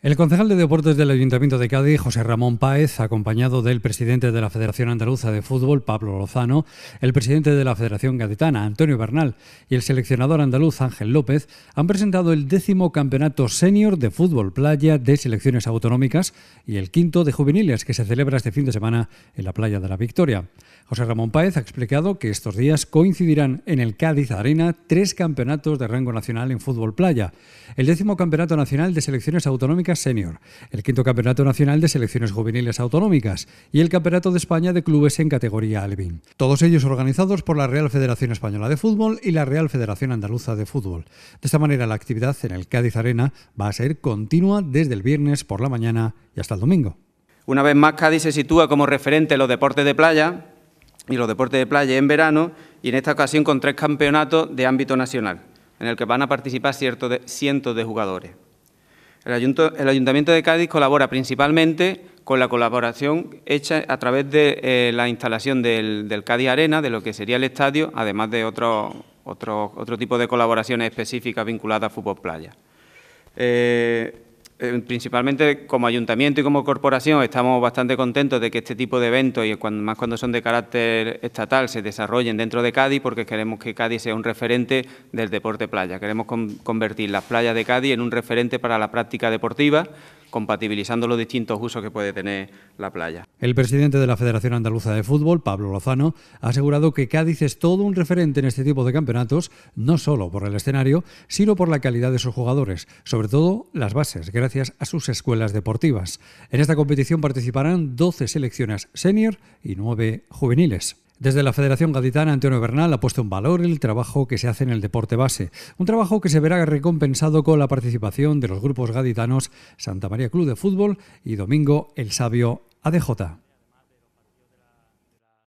El concejal de deportes del Ayuntamiento de Cádiz, José Ramón Páez, acompañado del presidente de la Federación Andaluza de Fútbol, Pablo Lozano, el presidente de la Federación Gaditana, Antonio Bernal, y el seleccionador andaluz, Ángel López, han presentado el décimo campeonato senior de fútbol playa de selecciones autonómicas y el quinto de juveniles que se celebra este fin de semana en la playa de la Victoria. José Ramón Páez ha explicado que estos días coincidirán en el Cádiz Arena tres campeonatos de rango nacional en fútbol playa. El décimo campeonato nacional de selecciones autonómicas Senior, el quinto Campeonato Nacional de Selecciones Juveniles Autonómicas y el Campeonato de España de Clubes en categoría Albin, Todos ellos organizados por la Real Federación Española de Fútbol y la Real Federación Andaluza de Fútbol. De esta manera, la actividad en el Cádiz Arena va a ser continua desde el viernes por la mañana y hasta el domingo. Una vez más, Cádiz se sitúa como referente en los deportes de playa y los deportes de playa en verano y en esta ocasión con tres campeonatos de ámbito nacional, en el que van a participar cientos de jugadores. El, Ayuntamiento de Cádiz colabora principalmente con la colaboración hecha a través de eh, la instalación del, del, Cádiz Arena, de lo que sería el estadio, además de otro, otro, otro tipo de colaboraciones específicas vinculadas a fútbol playa. Eh, eh, principalmente como ayuntamiento y como corporación estamos bastante contentos de que este tipo de eventos, y más cuando son de carácter estatal, se desarrollen dentro de Cádiz porque queremos que Cádiz sea un referente del deporte playa. Queremos convertir las playas de Cádiz en un referente para la práctica deportiva compatibilizando los distintos usos que puede tener la playa. El presidente de la Federación Andaluza de Fútbol, Pablo Lozano, ha asegurado que Cádiz es todo un referente en este tipo de campeonatos, no solo por el escenario, sino por la calidad de sus jugadores, sobre todo las bases, gracias a sus escuelas deportivas. En esta competición participarán 12 selecciones senior y 9 juveniles. Desde la Federación Gaditana, Antonio Bernal ha puesto en valor el trabajo que se hace en el deporte base, un trabajo que se verá recompensado con la participación de los grupos gaditanos Santa María Club de Fútbol y Domingo El Sabio ADJ.